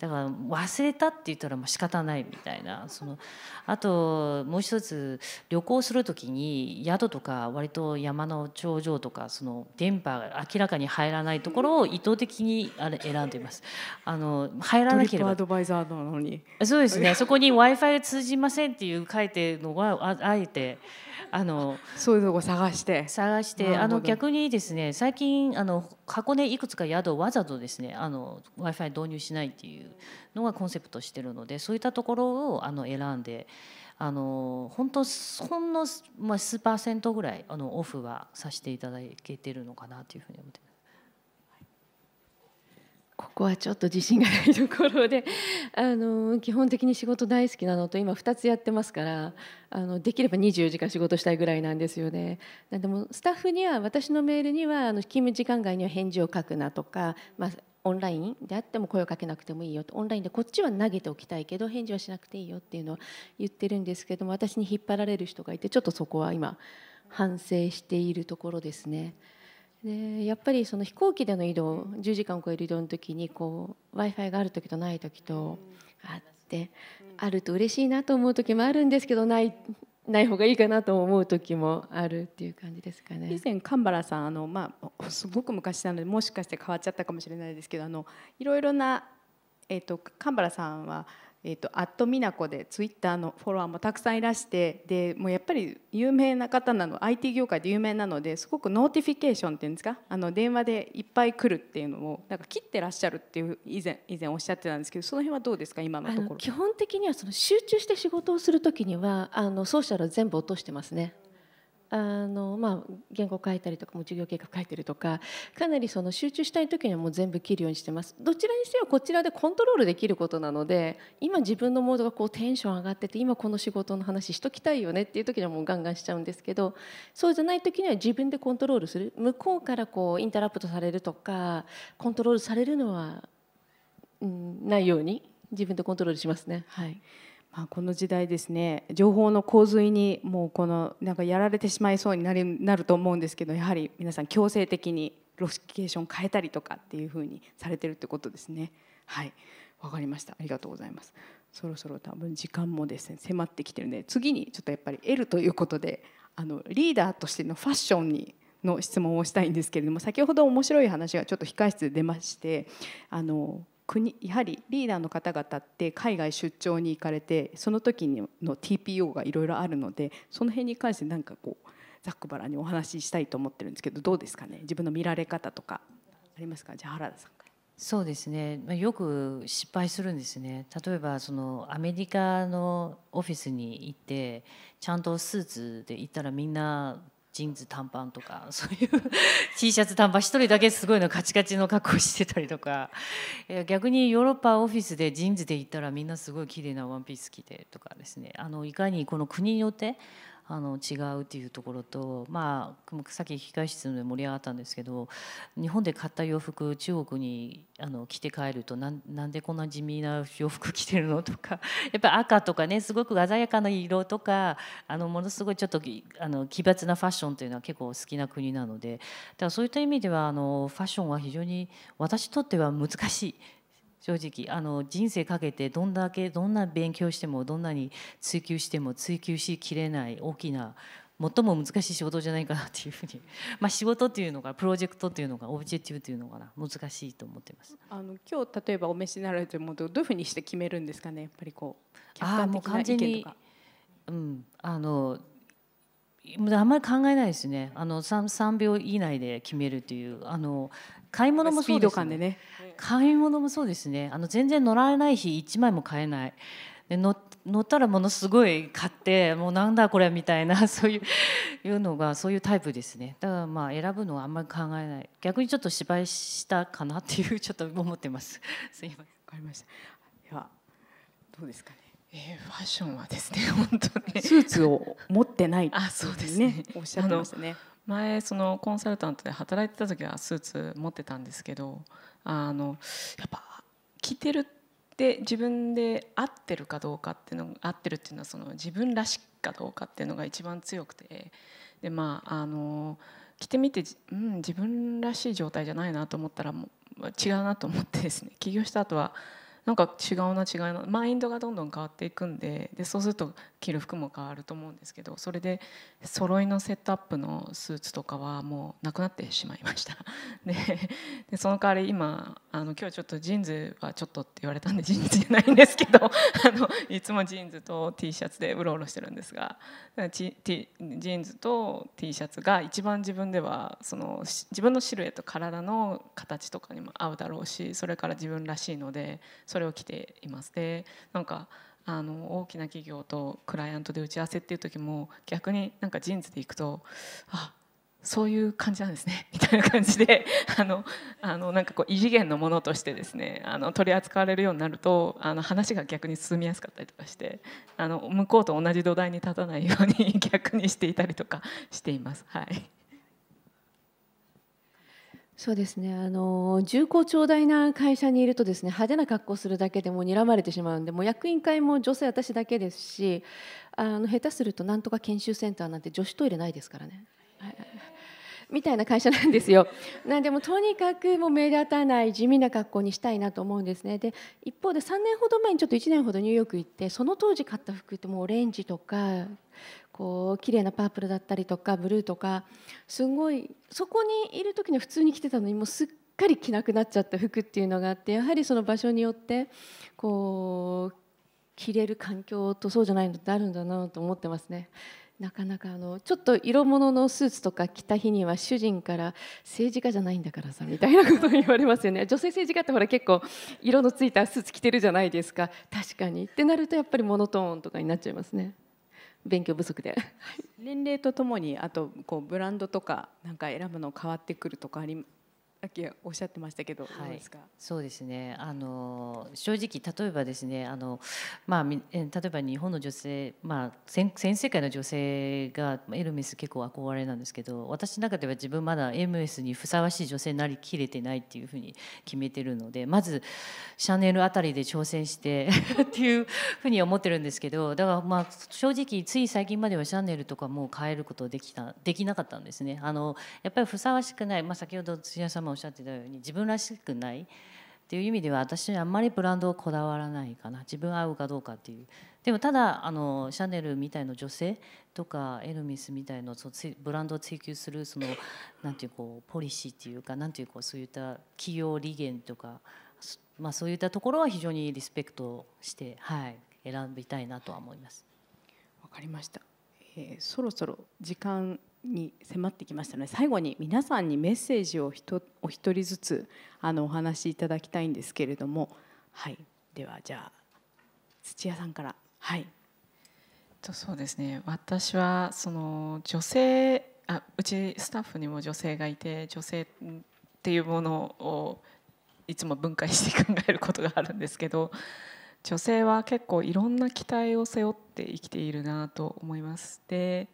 だから忘れたって言ったらもう仕方ないみたいなそのあともう一つ旅行する時に宿とか割と山の頂上とかその電波が明らかに入らないところを意図的にあれ選んでいます。あの入らなければアドバイザーなのにそうですね そこに w i f i 通じませんっていう書いてるのはあえて。あのそういうとこ探して探してあの逆にですね最近あの箱根いくつか宿わざとですねあの w i f i 導入しないっていうのがコンセプトしてるのでそういったところをあの選んであの本当ほんの、まあ、数パーセントぐらいあのオフはさせていただけてるのかなというふうに思ってます。ここはちょっと自信がないところであの基本的に仕事大好きなのと今2つやってますからあのできれば24時間仕事したいぐらいなんですよね。でもスタッフには私のメールにはあの勤務時間外には返事を書くなとか、まあ、オンラインであっても声をかけなくてもいいよとオンラインでこっちは投げておきたいけど返事はしなくていいよっていうのを言ってるんですけども私に引っ張られる人がいてちょっとそこは今反省しているところですね。でやっぱりその飛行機での移動10時間を超える移動の時にこう w i f i がある時とない時とあってあると嬉しいなと思う時もあるんですけどないない方がいいかなと思う時もあるっていう感じですかね。以前神原さんあの、まあ、すごく昔なのでもしかして変わっちゃったかもしれないですけどあのいろいろな、えーと、と神原さんはえーと、アットミナコでツイッターのフォロワーもたくさんいらしてでもうやっぱり有名な方なの IT 業界で有名なのですごくノーティフィケーションっていうんですかあの電話でいっぱい来るっていうのをなんか切ってらっしゃるっていう以前以前おっしゃってたんですけどその辺はどうですか今のところ基本的にはその集中して仕事をする時にはあのソーシャル全部落としてますねあのまあ、言語書いたりとかも授業計画書いてるとかかなりその集中したい時にはもう全部切るようにしてますどちらにせよこちらでコントロールできることなので今自分のモードがこうテンション上がってて今この仕事の話しときたいよねっていう時にはもうガンガンしちゃうんですけどそうじゃない時には自分でコントロールする向こうからこうインタラプトされるとかコントロールされるのは、うん、ないように自分でコントロールしますね。はいまあ、この時代ですね情報の洪水にもうこのなんかやられてしまいそうになりなると思うんですけどやはり皆さん強制的にロケーション変えたりとかっていうふうにされてるってことですね。はいわかりましたありがとうございますそろそろ多分時間もですね迫ってきてるんで次にちょっとやっぱり L ということであのリーダーとしてのファッションにの質問をしたいんですけれども先ほど面白い話がちょっと控室で出ましてあの国やはりリーダーの方々って海外出張に行かれてその時にの TPO がいろいろあるのでその辺に関してなんかこうざっくばらにお話ししたいと思ってるんですけどどうですかね自分の見られ方とかありますかじゃあ原田さんからそうですね、まよく失敗するんですね例えばそのアメリカのオフィスに行ってちゃんとスーツで行ったらみんなジーンズ短パンとか そういう T シャツ短パン一人だけすごいのカチカチの格好してたりとか逆にヨーロッパオフィスでジーンズで行ったらみんなすごい綺麗なワンピース着てとかですねあのいかにこの国によってあの違うっていうところと、まあ、さっき控室で盛り上がったんですけど日本で買った洋服中国にあの着て帰るとなんなんでこんな地味な洋服着てるのとか やっぱ赤とかねすごく鮮やかな色とかあのものすごいちょっとあの奇抜なファッションというのは結構好きな国なのでだからそういった意味ではあのファッションは非常に私にとっては難しい。正直あの人生かけてどんだけどんな勉強してもどんなに追求しても追求しきれない大きな最も難しい仕事じゃないかなっていうふうに、まあ、仕事っていうのがプロジェクトっていうのがオブジェクティブっていうのが難しいと思ってますあの今日例えばお召しになられてもどういうふうにして決めるんですかねやっぱりこう客観的な意見とか。うん、あのあんまり考えないですねあの 3, 3秒以内で決めるというあの買い物もそうですね、ね、買い物もそうですねあの全然乗られない日1枚も買えないで乗ったらものすごい買ってもうなんだこれみたいな そういういうのがそういうタイプですねだからまあ選ぶのはあんまり考えない逆にちょっと芝居したかなっていう ちょっと思ってます すいません分かりましたではどうですかねえー、ファッションはですね本当にスーツを持ってない、ね、あそうですねおっしゃってましたね前そのコンサルタントで働いてた時はスーツ持ってたんですけどあのやっぱ着てるって自分で合ってるかどうかっていうの合ってるっていうのはその自分らしかどうかっていうのが一番強くてでまああの着てみて、うん、自分らしい状態じゃないなと思ったらもう違うなと思ってですね起業した後はなんか違うな違うなマインドがどんどん変わっていくんででそうすると着る服も変わると思うんですけどそれで揃いのセットアップのスーツとかはもうなくなってしまいました ででその代わり今あの今日ちょっとジーンズはちょっとって言われたんでジーンズじゃないんですけど あのいつもジーンズと T シャツでうろうろしてるんですがジーンズと T シャツが一番自分ではその自分のシルエット体の形とかにも合うだろうしそれから自分らしいのでそれれを着ています。でなんかあの大きな企業とクライアントで打ち合わせっていう時も逆になんかジーンズで行くとあそういう感じなんですね みたいな感じであのあのなんかこう異次元のものとしてですねあの取り扱われるようになるとあの話が逆に進みやすかったりとかしてあの向こうと同じ土台に立たないように 逆にしていたりとかしています。はいそうですねあの重厚長大な会社にいるとですね派手な格好するだけでも睨まれてしまうんでもう役員会も女性私だけですしあの下手するとなんとか研修センターなんて女子トイレないですからね。はいみたいな会社なんですよ。なんでもとにかくもう目立たない地味な格好にしたいなと思うんですね。で一方で3年ほど前にちょっと1年ほどニューヨーク行ってその当時買った服ってもうオレンジとかこう綺麗なパープルだったりとかブルーとかすごいそこにいる時に普通に着てたのにもうすっかり着なくなっちゃった服っていうのがあってやはりその場所によってこう着れる環境とそうじゃないのってあるんだなと思ってますね。なかなかあのちょっと色物のスーツとか着た日には主人から政治家じゃないんだからさみたいなことを言われますよね女性政治家ってほら結構色のついたスーツ着てるじゃないですか確かにってなるとやっぱりモノトーンとかになっちゃいますね。勉強不足で 年齢とともにあとこうブランドとかなんか選ぶの変わってくるとかありさっきおっしゃってましたけど、はい、どうですかそうですねあの正直例えばですねあの、まあ、例えば日本の女性、まあ、全全世界の女性がエルメス結構憧れなんですけど私の中では自分まだエルメスにふさわしい女性になりきれてないっていうふうに決めてるのでまずシャネルあたりで挑戦して っていうふうに思ってるんですけどだからまあ正直つい最近まではシャネルとかもう変えることできたできなかったんですね。あのやっぱりふさわしくない、まあ、先ほど土屋様おっしゃってたように自分らしくないっていう意味では私あんまりブランドをこだわらないかな自分合うかどうかっていうでもただあのシャネルみたいな女性とかエルミスみたいなそブランドを追求するそのなんていうこうポリシーっていうかなんていうかそういった企業理念とか、まあ、そういったところは非常にリスペクトして、はい、選びたいなとは思います。わかりました、えー、そろそろ時間に迫ってきましたので最後に皆さんにメッセージをひとお一人ずつあのお話しいただきたいんですけれども、はい、ではじゃあ土屋さんから。はいとそうですね私はその女性あうちスタッフにも女性がいて女性っていうものをいつも分解して考えることがあるんですけど女性は結構いろんな期待を背負って生きているなと思います。で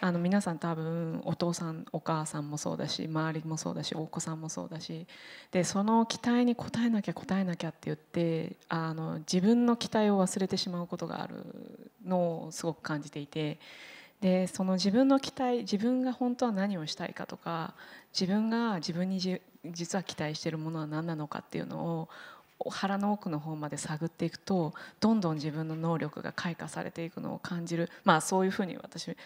あの皆さん多分お父さんお母さんもそうだし周りもそうだしお子さんもそうだしでその期待に応えなきゃ応えなきゃって言ってあの自分の期待を忘れてしまうことがあるのをすごく感じていてでその自分の期待自分が本当は何をしたいかとか自分が自分に実は期待しているものは何なのかっていうのを腹の奥の方まで探っていくとどんどん自分の能力が開花されていくのを感じる、まあ、そういうふうに私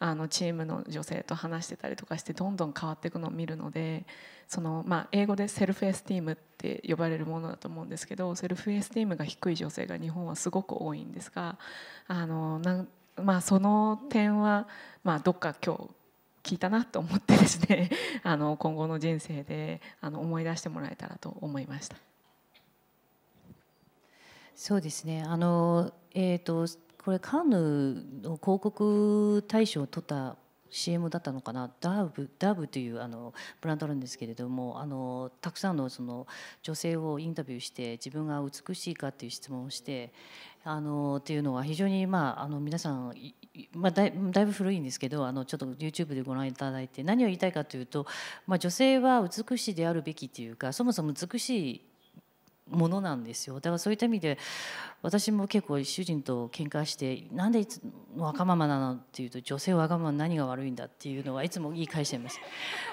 あのチームの女性と話してたりとかしてどんどん変わっていくのを見るのでその、まあ、英語でセルフエスティームって呼ばれるものだと思うんですけどセルフエスティームが低い女性が日本はすごく多いんですがあのなん、まあ、その点は、まあ、どっか今日聞いたなと思ってですねあの今後の人生であの思い出してもらえたらと思いました。そうですねあの、えーと、これカンヌの広告大賞を取った CM だったのかなダーブダーブというあのブランドなんですけれどもあのたくさんのその女性をインタビューして自分が美しいかという質問をしてあのっていうのは非常に、まあ、あの皆さん、まあ、だいぶ古いんですけどあのちょっと YouTube でご覧いただいて何を言いたいかというと、まあ、女性は美しいであるべきというかそもそも美しいものなんですよだからそういった意味で私も結構主人と喧嘩してなんでいつもわがままなのっていうと女性わがまま何が悪いんだっていうのはいつも言い返してます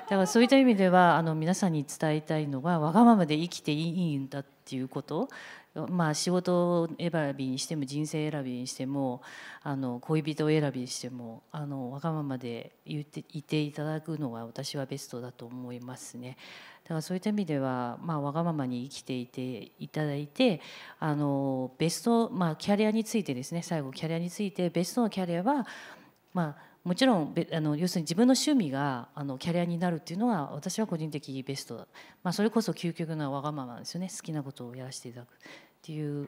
だからそういった意味ではあの皆さんに伝えたいのはわがままで生きていいんだっていうことまあ、仕事選びにしても人生選びにしてもあの恋人選びにしてもあのわがままで言っていていただくのが私はベストだと思いますね。だからそういった意味では、まあ、わがままに生きていていただいてあのベスト、まあ、キャリアについてですね最後キャリアについてベストのキャリアは、まあ、もちろんあの要するに自分の趣味があのキャリアになるっていうのは私は個人的にベスト、まあ、それこそ究極なわがままなんですよね好きなことをやらせていただくっていう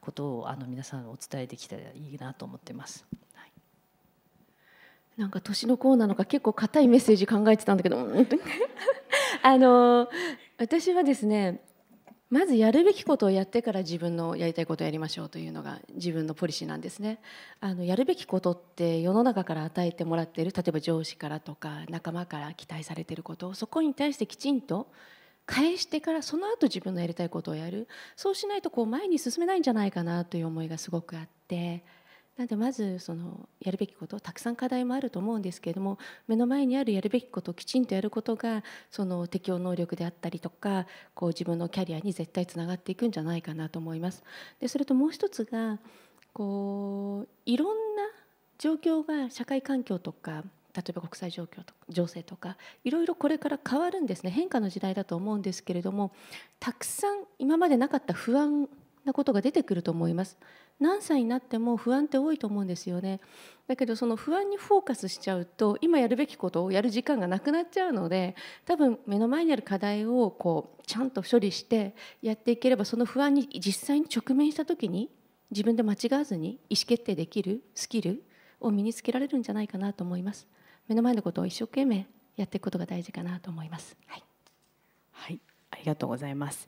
ことをあの皆さんお伝えできたらいいなと思ってます。はい、なんか年の功なのか結構硬いメッセージ考えてたんだけど あの私はですねまずやるべきことをやってから自分のやりたいことをやりましょうというのが自分のポリシーなんですね。あのやるべきことって世の中から与えてもらっている例えば上司からとか仲間から期待されていることそこに対してきちんと返してからその後自分のやりたいことをやるそうしないとこう前に進めないんじゃないかなという思いがすごくあってなのでまずそのやるべきことたくさん課題もあると思うんですけれども目の前にあるやるべきことをきちんとやることがその適応能力であったりとかこう自分のキャリアに絶対つながっていくんじゃないかなと思います。でそれともう一つがこういろんな状況が社会環境とか例えば国際状況とか情勢とかいろいろこれから変わるんですね変化の時代だと思うんですけれどもたくさん今までなかった不安なことが出てくると思います何歳になっても不安って多いと思うんですよねだけどその不安にフォーカスしちゃうと今やるべきことをやる時間がなくなっちゃうので多分目の前にある課題をこうちゃんと処理してやっていければその不安に実際に直面した時に自分で間違わずに意思決定できるスキルを身につけられるんじゃないかなと思います。目の前のことを一生懸命やっていくことが大事かなと思います。はい、はい、ありがとうございます。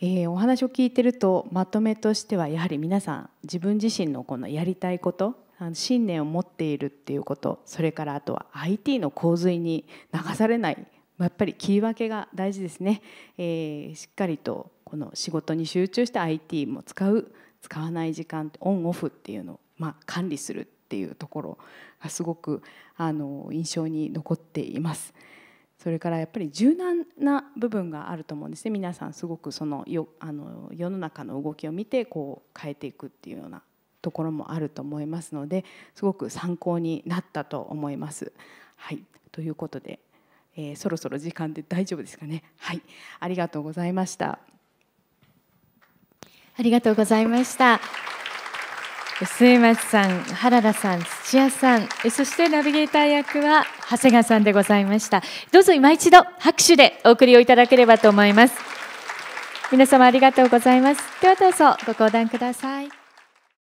えー、お話を聞いてるとまとめとしてはやはり皆さん自分自身のこのやりたいこと信念を持っているっていうことそれからあとは IT の洪水に流されないやっぱり切り分けが大事ですね、えー、しっかりとこの仕事に集中して IT も使う使わない時間オンオフっていうのをまあ管理するっていうところがすごくあの印象に残っています。それからやっぱり柔軟な部分があると思うんですね皆さんすごくそのよあの世の中の動きを見てこう変えていくっていうようなところもあると思いますのですごく参考になったと思います。はいということで、えー、そろそろ時間で大丈夫ですかね。はいありがとうございました。ありがとうございました。末松さん、原田さん、土屋さん、そしてナビゲーター役は長谷川さんでございました。どうぞ今一度拍手でお送りをいただければと思います。皆様ありがとうございます。ではどうぞご講談ください。